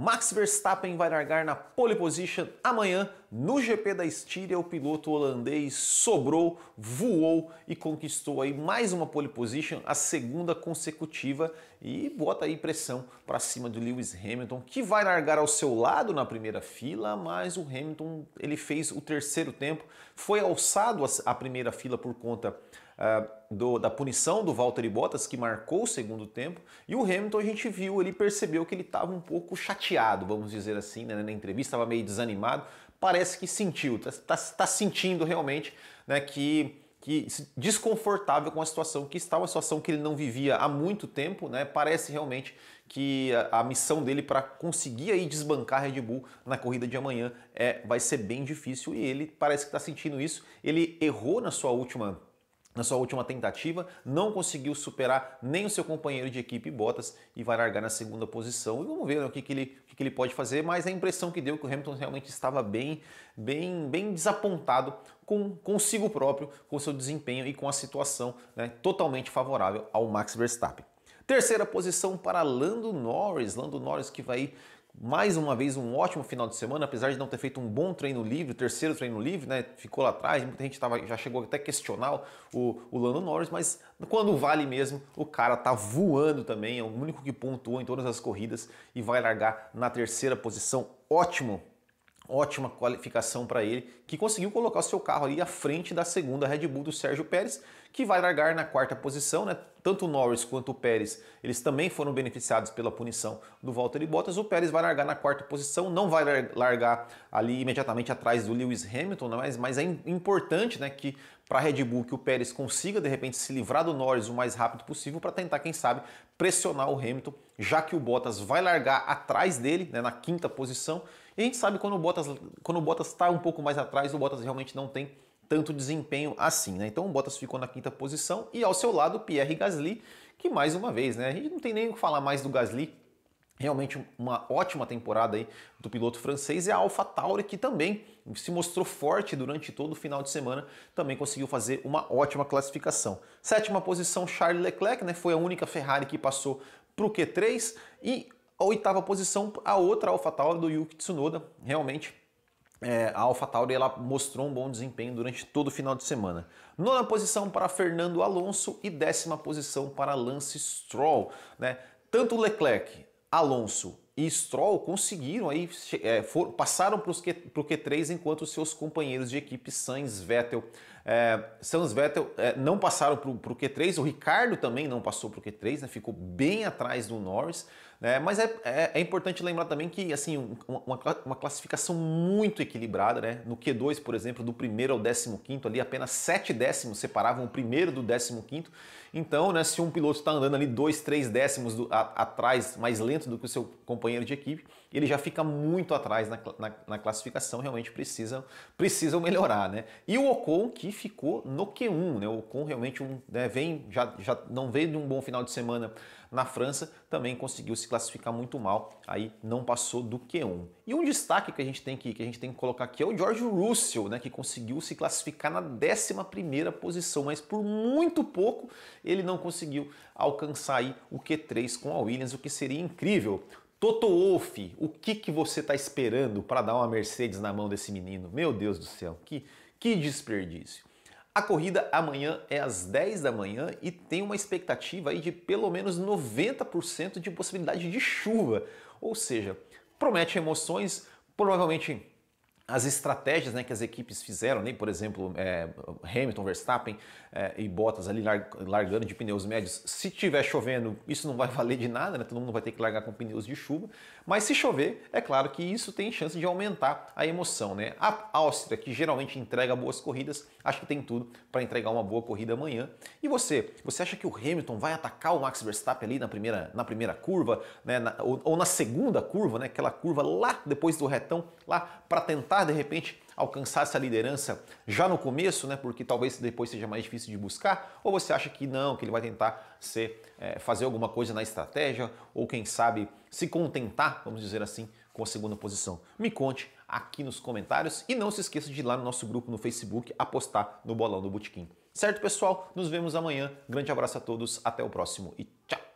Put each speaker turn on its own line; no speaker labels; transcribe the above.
Max Verstappen vai largar na pole position amanhã no GP da Estíria, o piloto holandês sobrou, voou e conquistou aí mais uma pole position, a segunda consecutiva, e bota aí pressão para cima do Lewis Hamilton, que vai largar ao seu lado na primeira fila, mas o Hamilton ele fez o terceiro tempo, foi alçado a primeira fila por conta Uh, do, da punição do Valtteri Bottas, que marcou o segundo tempo, e o Hamilton a gente viu, ele percebeu que ele estava um pouco chateado, vamos dizer assim, né? na entrevista estava meio desanimado, parece que sentiu, está tá, tá sentindo realmente né, que que desconfortável com a situação que está, uma situação que ele não vivia há muito tempo, né? Parece realmente que a, a missão dele para conseguir aí desbancar Red Bull na corrida de amanhã é, vai ser bem difícil e ele parece que está sentindo isso. Ele errou na sua última na sua última tentativa, não conseguiu superar nem o seu companheiro de equipe Bottas e vai largar na segunda posição. E vamos ver né, o, que, que, ele, o que, que, ele pode fazer, mas a impressão que deu é que o Hamilton realmente estava bem, bem, bem desapontado com consigo próprio, com seu desempenho e com a situação né, totalmente favorável ao Max Verstappen. Terceira posição para Lando Norris, Lando Norris que vai mais uma vez um ótimo final de semana, apesar de não ter feito um bom treino livre, terceiro treino livre, né? Ficou lá atrás, muita gente tava, já chegou até a questionar o, o Lando Norris, mas quando vale mesmo, o cara tá voando também, é o único que pontuou em todas as corridas e vai largar na terceira posição. Ótimo ótima qualificação para ele, que conseguiu colocar o seu carro ali à frente da segunda Red Bull do Sérgio Pérez, que vai largar na quarta posição, né? tanto o Norris quanto o Pérez, eles também foram beneficiados pela punição do Valtteri Bottas. O Pérez vai largar na quarta posição, não vai largar ali imediatamente atrás do Lewis Hamilton, né? mas, mas é importante né, que para a Red Bull que o Pérez consiga de repente se livrar do Norris o mais rápido possível para tentar, quem sabe, pressionar o Hamilton, já que o Bottas vai largar atrás dele, né, na quinta posição. E a gente sabe quando o Bottas quando o Bottas está um pouco mais atrás, o Bottas realmente não tem tanto desempenho assim, né? Então o Bottas ficou na quinta posição e ao seu lado Pierre Gasly, que mais uma vez, né? A gente não tem nem o que falar mais do Gasly. Realmente uma ótima temporada aí do piloto francês e a AlphaTauri que também se mostrou forte durante todo o final de semana, também conseguiu fazer uma ótima classificação. Sétima posição Charles Leclerc, né? Foi a única Ferrari que passou para o Q3 e a oitava posição a outra AlphaTauri do Yuki Tsunoda, realmente é, a AlphaTauri ela mostrou um bom desempenho durante todo o final de semana. Nona posição para Fernando Alonso e décima posição para Lance Stroll. Né? Tanto Leclerc, Alonso e Stroll conseguiram aí, é, for, passaram para o Q3 enquanto seus companheiros de equipe Sainz Vettel. É, Sainz Vettel é, não passaram para o Q3, o Ricardo também não passou para o Q3, né, ficou bem atrás do Norris. Né, mas é, é, é, importante lembrar também que assim uma, uma, classificação muito equilibrada, né? No Q2, por exemplo, do primeiro ao décimo quinto ali, apenas sete décimos separavam o primeiro do décimo quinto. Então, né, se um piloto está andando ali dois três décimos do, a, atrás, mais lento do que o seu companheiro, companheiro de equipe, ele já fica muito atrás na, na, na classificação, realmente precisam, precisam melhorar. Né? E o Ocon que ficou no Q1, né? o Ocon realmente um, né, vem, já, já não veio de um bom final de semana na França, também conseguiu se classificar muito mal, aí não passou do Q1. E um destaque que a gente tem que, que, a gente tem que colocar aqui é o George Russell, né, que conseguiu se classificar na 11 posição, mas por muito pouco ele não conseguiu alcançar aí o Q3 com a Williams, o que seria incrível. Toto Wolff, o que, que você está esperando para dar uma Mercedes na mão desse menino? Meu Deus do céu, que, que desperdício. A corrida amanhã é às 10 da manhã e tem uma expectativa aí de pelo menos 90% de possibilidade de chuva. Ou seja, promete emoções, provavelmente as estratégias né, que as equipes fizeram, né, por exemplo, é, Hamilton, Verstappen é, e Bottas ali largando de pneus médios. Se tiver chovendo, isso não vai valer de nada, né, todo mundo vai ter que largar com pneus de chuva. Mas se chover, é claro que isso tem chance de aumentar a emoção. Né? A Áustria, que geralmente entrega boas corridas, acho que tem tudo para entregar uma boa corrida amanhã. E você? Você acha que o Hamilton vai atacar o Max Verstappen ali na primeira, na primeira curva, né, na, ou, ou na segunda curva, né, aquela curva lá depois do retão, lá para tentar tentar de repente alcançar essa liderança já no começo, né? Porque talvez depois seja mais difícil de buscar, ou você acha que não, que ele vai tentar ser, é, fazer alguma coisa na estratégia, ou quem sabe se contentar, vamos dizer assim, com a segunda posição? Me conte aqui nos comentários e não se esqueça de ir lá no nosso grupo no Facebook apostar no bolão do Botequim. Certo, pessoal? Nos vemos amanhã. Grande abraço a todos, até o próximo e tchau!